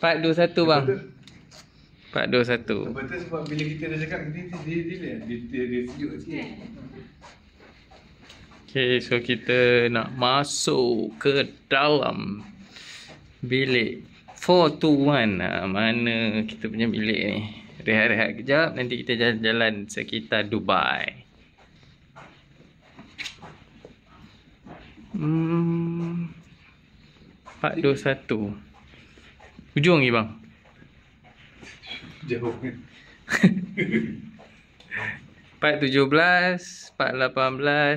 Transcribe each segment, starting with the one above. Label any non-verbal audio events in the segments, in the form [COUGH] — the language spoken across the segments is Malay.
Part 2 satu bang. Part 2 satu. Betul sebab bila kita dah cakap ni dia dia dia dia sikit. Okay, so kita nak masuk ke dalam bilik 421 ah, mana kita punya bilik ni rehat-rehat kejap nanti kita jalan-jalan sekitar Dubai hmm, 421 Hujung ni bang. Jauh kan. 4.17, 4.18, 4.20.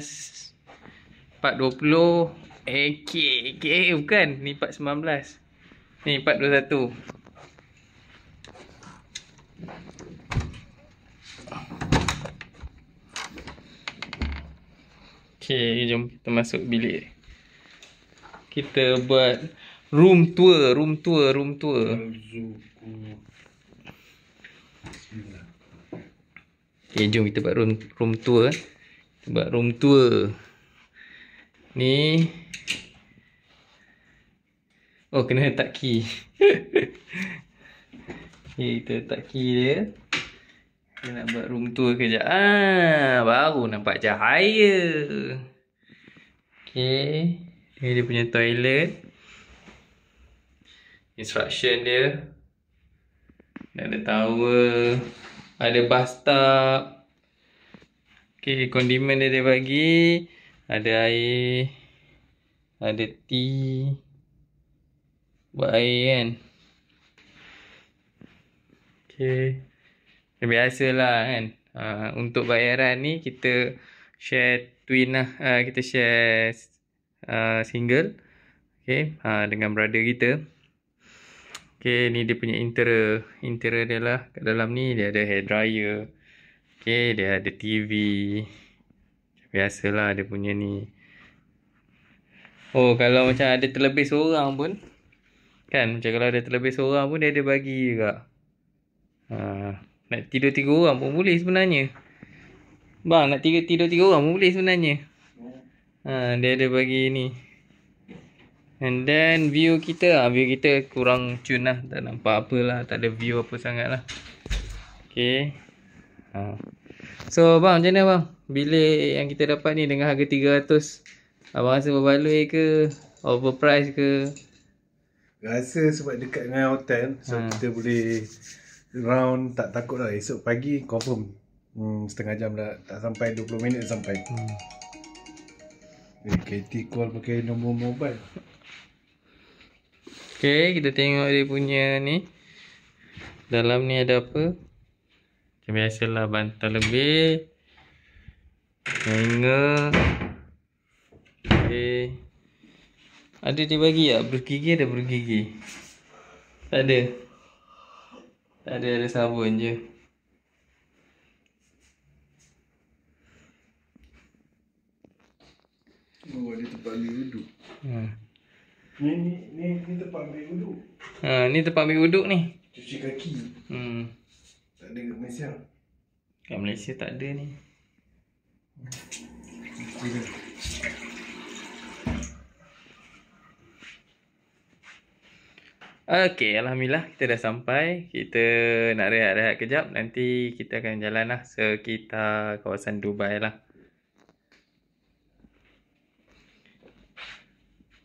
Okay, okay. Eh, bukan. Ni 4.19. Ni 4.21. Okay, jom kita masuk bilik. Kita buat... Room tour, room tour, room tour. Okay, jom kita buat room, room tour. Eh. Kita buat room tour. Ni. Oh, kena letak key. okay, [LAUGHS] kita letak key dia. Kita nak buat room tour kejap. Ah, baru nampak cahaya. Okay. Ini dia punya toilet instruction dia dan ada tower ada bathtub Okay, condiment dia dia bagi ada air ada tea buat air kan Okay. Biasalah kan uh, Untuk bayaran ni kita Share twin lah uh, Kita share uh, single Okay uh, Dengan brother kita Okay, ni dia punya interior. Interior dia lah. Kat dalam ni dia ada hair dryer. Okay, dia ada TV. Biasalah dia punya ni. Oh, kalau macam ada terlebih seorang pun. Kan, macam kalau ada terlebih seorang pun dia ada bagi juga. Ha, nak tidur tiga orang pun boleh sebenarnya. Bang, nak tidur tiga orang pun boleh sebenarnya. Ha, dia ada bagi ni. And then view kita ah view kita kurang tune lah tak nampak apalah tak ada view apa sangatlah. Okey. Ha. Ah. So bang macam mana bang? Bilik yang kita dapat ni dengan harga 300 abang rasa berbaloi ke overpriced ke? Rasa sebab dekat dengan hotel so ah. kita boleh round tak takut lah esok pagi confirm hmm, setengah jam dah tak sampai 20 minit sampai. Hmm. Eh, KT call pakai nombor mobile. Okey, kita tengok dia punya ni. Dalam ni ada apa? Macam biasalah bantal lebih. Hanger. Okey. Ada dia bagi ya. Bergigi ada bergigi? Tak ada. Tak ada, ada sabun je. Oh, dia tempat ni duduk. Hmm. Ni ni ni ni tempat ambil wuduk. Ha, ni tempat ambil wuduk ni. Cuci kaki. Hmm. Tak ada Malaysia. Kat Malaysia tak ada ni. Okay, Alhamdulillah kita dah sampai Kita nak rehat-rehat kejap Nanti kita akan jalanlah Sekitar kawasan Dubai lah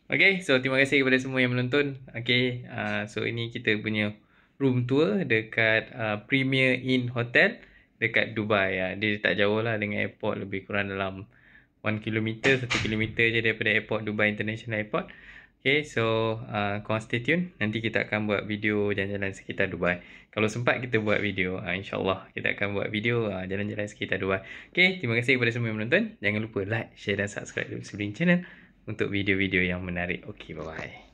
Okay, so terima kasih kepada semua yang menonton. Okay, uh, so ini kita punya room tour dekat uh, Premier Inn Hotel dekat Dubai. Uh. Dia tak jauh lah dengan airport lebih kurang dalam 1km, 1km je daripada airport Dubai International Airport. Okay, so uh, korang stay tune. Nanti kita akan buat video jalan-jalan sekitar Dubai. Kalau sempat kita buat video. Uh, InsyaAllah kita akan buat video uh, jalan-jalan sekitar Dubai. Okay, terima kasih kepada semua yang menonton. Jangan lupa like, share dan subscribe dulu sebelum channel untuk video-video yang menarik. Okey, bye-bye.